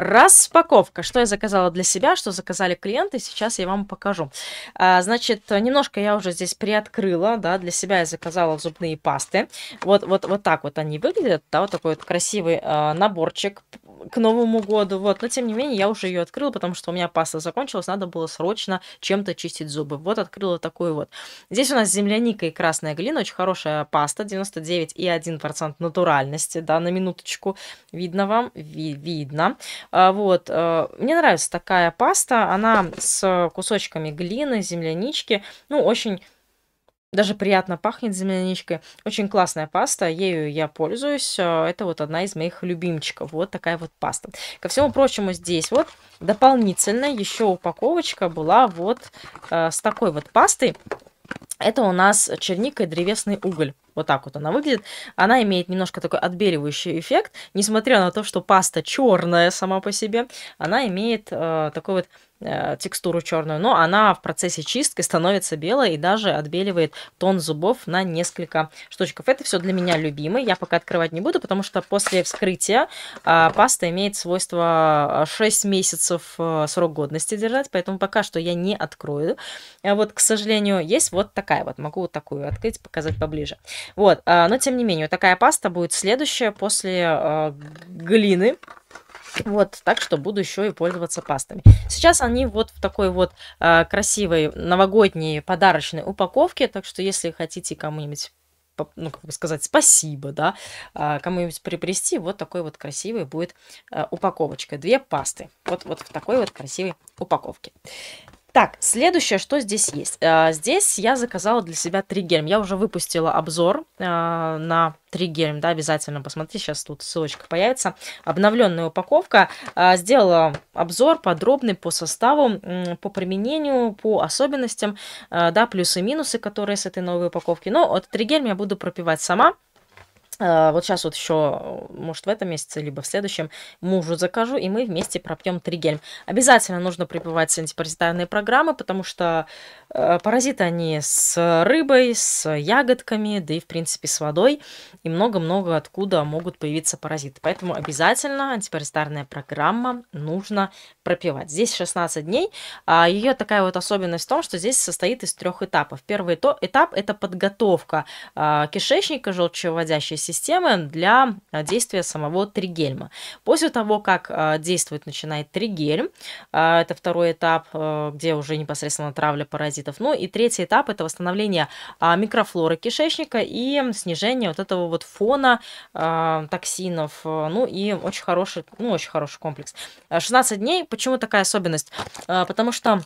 Распаковка. Что я заказала для себя, что заказали клиенты, сейчас я вам покажу. А, значит, немножко я уже здесь приоткрыла, да, для себя я заказала зубные пасты. Вот, вот, вот так вот они выглядят, да, вот такой вот красивый а, наборчик к Новому году, вот. Но, тем не менее, я уже ее открыла, потому что у меня паста закончилась, надо было срочно чем-то чистить зубы. Вот открыла такую вот. Здесь у нас земляника и красная глина, очень хорошая паста, 99,1% натуральности, да, на минуточку. Видно вам? Ви видно. А, вот. Э, мне нравится такая паста. Она с кусочками глины, землянички. Ну, очень даже приятно пахнет земляничкой. Очень классная паста, ею я пользуюсь. Э, это вот одна из моих любимчиков. Вот такая вот паста. Ко всему прочему, здесь вот дополнительно еще упаковочка была вот э, с такой вот пастой. Это у нас черника и древесный уголь. Вот так вот она выглядит. Она имеет немножко такой отбеливающий эффект. Несмотря на то, что паста черная сама по себе, она имеет э, такой вот Э, текстуру черную, но она в процессе чистки становится белой и даже отбеливает тон зубов на несколько штучков. Это все для меня любимый. Я пока открывать не буду, потому что после вскрытия а, паста имеет свойство 6 а, месяцев а, срок годности держать, поэтому пока что я не открою. А вот, к сожалению, есть вот такая вот. Могу вот такую открыть, показать поближе. Вот, а, но тем не менее, такая паста будет следующая после э, глины. Вот, так что буду еще и пользоваться пастами. Сейчас они вот в такой вот э, красивой новогодней подарочной упаковке, так что если хотите кому-нибудь ну, как бы сказать, спасибо, да, а, кому-нибудь приобрести, вот такой вот красивый будет а, упаковочка. Две пасты. Вот, вот в такой вот красивой упаковке. Так, следующее, что здесь есть. А, здесь я заказала для себя триггерм. Я уже выпустила обзор а, на триггерм, да, обязательно посмотрите, сейчас тут ссылочка появится. Обновленная упаковка. А, сделала обзор подробный по составу, по применению, по особенностям, да, плюсы и минусы, которые с этой новой упаковки. Но вот триггерм я буду пропивать сама. А, вот сейчас вот еще, может, в этом месяце, либо в следующем, мужу закажу, и мы вместе пропьем тригельм. Обязательно нужно препивать антипаразитарные программы, потому что э, паразиты они с рыбой, с ягодками, да и, в принципе, с водой, и много-много откуда могут появиться паразиты. Поэтому обязательно антипаразитарная программа нужно пропивать. Здесь 16 дней. А Ее такая вот особенность в том, что здесь состоит из трех этапов. Первый этап – это подготовка а, кишечника желчевыводящей системы для а, действия самого тригельма. После того, как а, действует начинает тригельм, а, это второй этап, где уже непосредственно травля паразитов. Ну и третий этап – это восстановление микрофлоры кишечника и снижение вот этого вот фона токсинов. Ну и очень хороший, ну очень хороший комплекс. 16 дней. Почему такая особенность? Потому что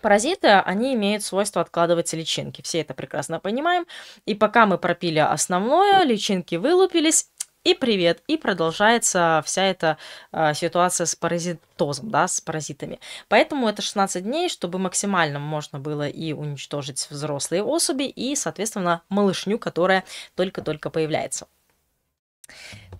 Паразиты, они имеют свойство откладывать личинки. Все это прекрасно понимаем. И пока мы пропили основное, личинки вылупились, и привет, и продолжается вся эта э, ситуация с паразитозом, да, с паразитами. Поэтому это 16 дней, чтобы максимально можно было и уничтожить взрослые особи, и, соответственно, малышню, которая только-только появляется.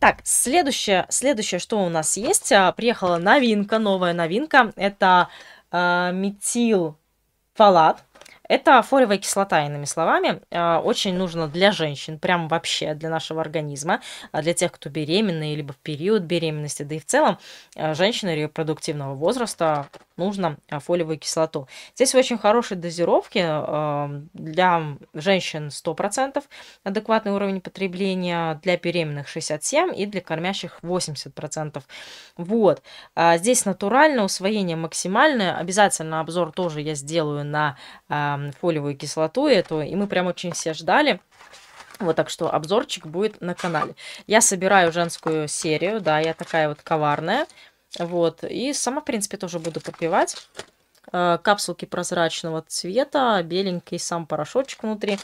Так, следующее, следующее, что у нас есть, а, приехала новинка, новая новинка, это а, метилфолат. Это фолиевая кислота, иными словами, а, очень нужно для женщин, прям вообще для нашего организма, а для тех, кто беременный, либо в период беременности, да и в целом женщины репродуктивного возраста нужно а, фолиевую кислоту. Здесь очень хорошие дозировки для женщин 100% адекватный уровень потребления, для беременных 67% и для кормящих 80%. Вот. А, здесь натуральное усвоение максимальное. Обязательно обзор тоже я сделаю на фолиевую кислоту эту, и мы прям очень все ждали. Вот так что обзорчик будет на канале. Я собираю женскую серию, да, я такая вот коварная. Вот. И сама, в принципе, тоже буду попивать. А, капсулки прозрачного цвета, беленький сам порошочек внутри.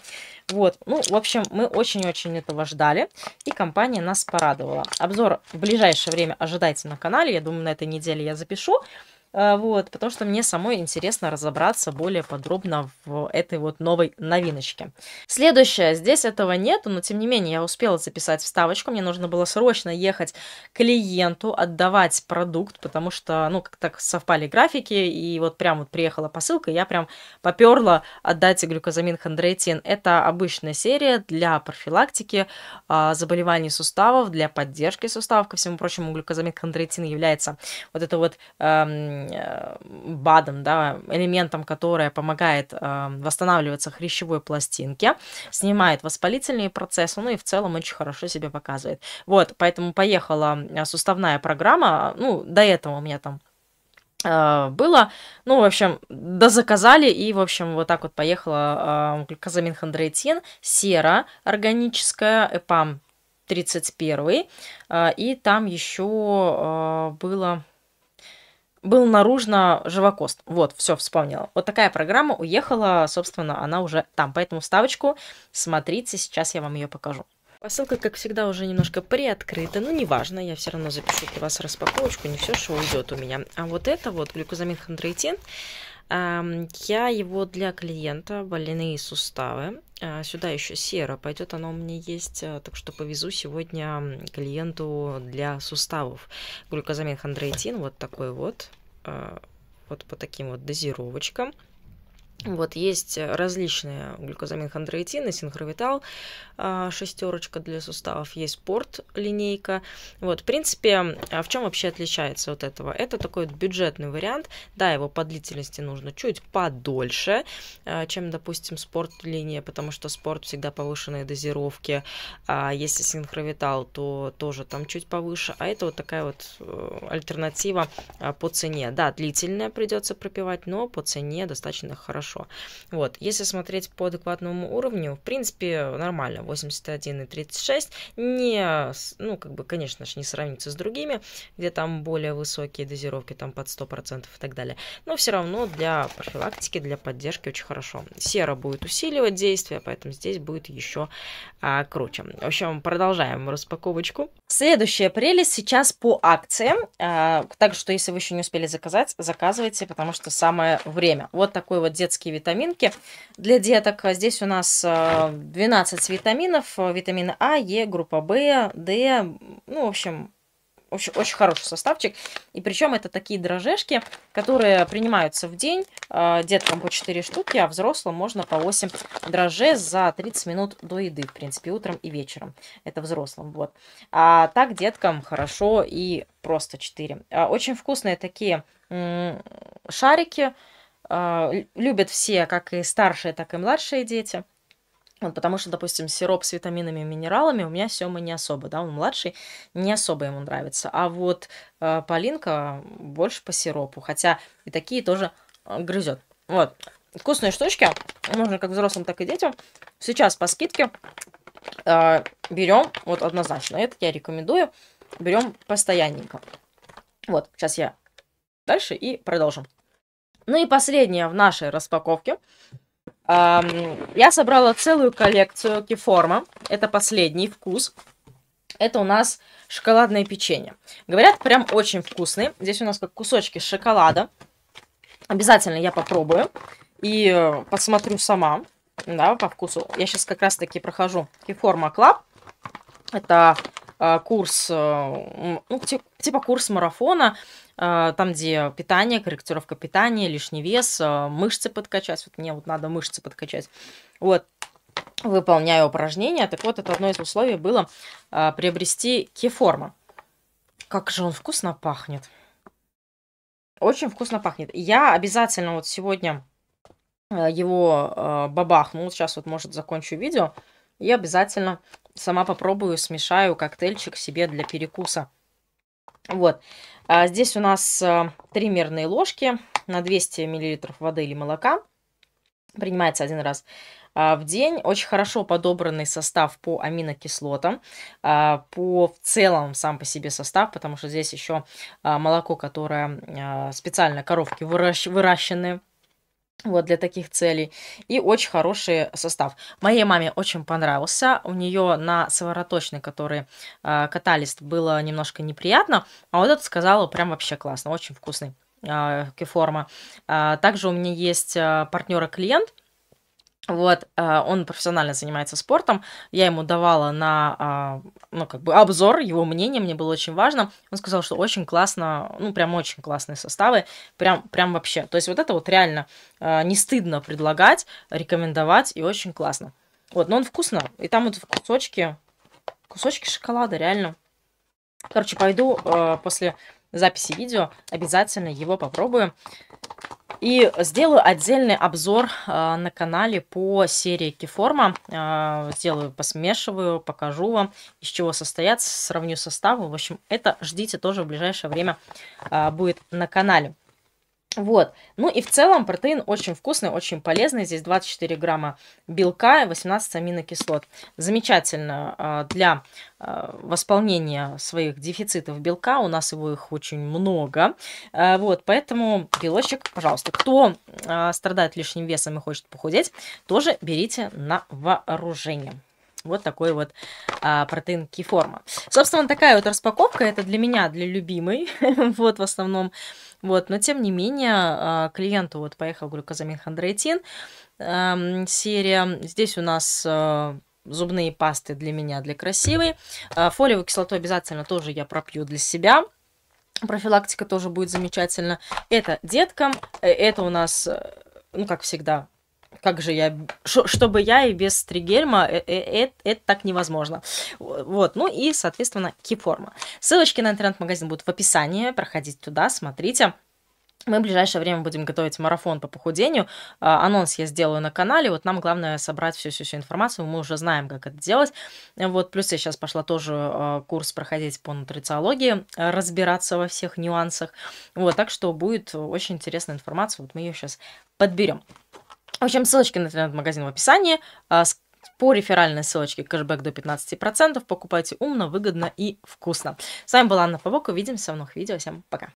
Вот, ну, в общем, мы очень-очень этого ждали, и компания нас порадовала. Обзор в ближайшее время ожидайте на канале, я думаю, на этой неделе я запишу. А, вот, потому что мне самой интересно разобраться более подробно в этой вот новой новиночке. Следующее, здесь этого нету, но тем не менее я успела записать вставочку, мне нужно было срочно ехать клиенту, отдавать продукт, потому что, ну, как так совпали графики, и вот прям вот приехала посылка, и я прям поперла отдать глюкозамин хондроитин. Это обычная серия для профилактики а, заболеваний суставов, для поддержки суставов, ко всему прочему, глюкозамин хондроитин является вот это вот... Эм, Э, БАДом, да, элементом, которое помогает э, восстанавливаться хрящевой пластинке, снимает воспалительные процессы, ну и в целом очень хорошо себя показывает. Вот, поэтому поехала э, суставная программа, ну, до этого у меня там было. Ну, в общем, дозаказали и, в общем, вот так вот поехала глюкозамин хондроитин, сера органическая, эпам 31 и там еще было был наружно живокост. Вот, все, вспомнила. Вот такая программа уехала, собственно, она уже там. Поэтому вставочку смотрите, сейчас я вам ее покажу. Посылка, как всегда, уже немножко приоткрыта, но неважно, я все равно запишу для вас распаковочку, не все, что уйдет у меня. А вот это вот глюкозамин хондроитин, я его для клиента, больные суставы. А, сюда еще сера пойдет, она у меня есть, а, так что повезу сегодня клиенту для суставов. Глюкозамин хондроитин, вот такой вот, а, вот по таким вот дозировочкам. Вот, есть э, различные глюкозамин хондроитин, синхровитал, а, шестерочка для суставов, есть спорт линейка. Вот, в принципе, а в чем вообще отличается вот этого? Это такой бюджетный вариант. Да, его по длительности нужно чуть подольше, а, чем, допустим, спорт линия, потому что спорт всегда повышенные дозировки. А если синхровитал, то тоже там чуть повыше. А это вот такая вот э, альтернатива по цене. Да, длительная придется пропивать, но по цене достаточно хорошо хорошо. Вот, если смотреть по адекватному уровню, в принципе, нормально, 81,36, не, ну, как бы, конечно же, не сравнится с другими, где там более высокие дозировки, там под 100% и так далее, но все равно для профилактики, для поддержки очень хорошо. Сера будет усиливать действие, поэтому здесь будет еще а, круче. В общем, продолжаем распаковочку. Следующая прелесть сейчас по акциям, а, так что, если вы еще не успели заказать, заказывайте, потому что самое время. Вот такой вот детский детские витаминки для деток. Здесь у нас 12 э, витаминов. Э, Витамины А, Е, группа В, Д. Ну, в общем, очень, очень хороший составчик. И причем это такие дрожжешки, которые принимаются в день. Э, деткам по 4 штуки, а взрослым можно по 8 дрожжей за 30 минут до еды, в принципе, утром и вечером. Это взрослым, вот. А так деткам хорошо и просто 4. Очень вкусные такие шарики. А, любят все, как и старшие, так и младшие дети. Вот, потому что, допустим, сироп с витаминами и минералами у меня Сёма не особо, да, он младший, не особо ему нравится. А вот э, Полинка больше по сиропу, хотя и такие тоже э, а, грызет. Вот, вкусные штучки, можно как взрослым, так и детям. Сейчас по скидке э, берем, вот однозначно, это я рекомендую, берем постоянненько. Вот, сейчас я дальше и продолжим. Ну и последнее в нашей распаковке. Я собрала целую коллекцию киформа. Это последний вкус. Это у нас шоколадное печенье. Говорят, прям очень вкусные. Здесь у нас как кусочки шоколада. Обязательно я попробую и э, посмотрю сама, да, по вкусу. Я сейчас как раз-таки прохожу Киформа Клаб. Это а, курс, э, ну, типа курс марафона, а, там, где питание, корректировка питания, лишний вес, а, мышцы подкачать. Вот мне вот надо мышцы подкачать. Вот, выполняю упражнения. Так вот, это одно из условий было приобрести кеформа. Как же он вкусно пахнет. Очень вкусно пахнет. Я обязательно вот сегодня э, его э, бабахну. сейчас вот, может, закончу видео. И обязательно сама попробую, смешаю коктейльчик себе для перекуса. Вот. А здесь у нас э, три ложки на 200 мл воды или молока. Принимается один раз а, в день. Очень хорошо подобранный состав по аминокислотам, а, по в целом сам по себе состав, потому что здесь еще а, молоко, которое специально коровки выращ... выращены вот для таких целей. И очень хороший состав. Моей маме очень понравился. У нее на сывороточной, который э, а, катались, было немножко неприятно. А вот этот сказала прям вообще классно. Очень вкусный э, кеформа. Э, также у меня есть э, партнера-клиент – вот, э, он профессионально занимается спортом. Я ему давала на, а, ну, как бы обзор, его мнение, мне было очень важно. Он сказал, что очень классно, ну, прям очень классные составы, прям, прям вообще. То есть вот это вот реально э, не стыдно предлагать, рекомендовать, и очень классно. Вот, но он вкусно. И там вот кусочки, кусочки шоколада, реально. Короче, пойду э, после записи видео, обязательно его попробую. И сделаю отдельный обзор э, на канале по серии Кеформа. Э, сделаю, посмешиваю, покажу вам, из чего состоят, сравню составы. В общем, это ждите тоже в ближайшее время э, будет на канале. Вот. Ну и в целом протеин очень вкусный, очень полезный. Здесь 24 грамма белка и 18 аминокислот. Замечательно а, для а, восполнения своих дефицитов белка. У нас его их очень много. А, вот, поэтому белочек, пожалуйста. Кто страдает лишним весом и хочет похудеть, тоже берите на вооружение. Вот такой вот а, протеин киформа. Собственно, такая вот распаковка. Это для меня, для любимой. вот в основном. Вот, но тем не менее, а, клиенту вот поехал глюкозамин хондроитин эм, серия. Здесь у нас а, зубные пасты для меня, для красивой. А, фолиевую кислоту обязательно тоже я пропью для себя. Профилактика тоже будет замечательно. Это деткам. Э, это у нас, э, ну, как всегда, как же я, Ш чтобы я и без Стригельма, э э э это так невозможно. Вот, ну и, соответственно, киформа. Ссылочки на интернет-магазин будут в описании, проходите туда, смотрите. Мы в ближайшее время будем готовить марафон по похудению. А, анонс я сделаю на канале. Вот нам главное собрать всю-всю всю информацию. Мы уже знаем, как это делать. Вот, плюс я сейчас пошла тоже а, курс проходить по нутрициологии, а, разбираться во всех нюансах. Вот, так что будет очень интересная информация. Вот мы ее сейчас подберем. В общем, ссылочки на интернет-магазин в описании. А, по реферальной ссылочке кэшбэк до 15%. Покупайте умно, выгодно и вкусно. С вами была Анна Фабок. Увидимся в новых видео. Всем пока.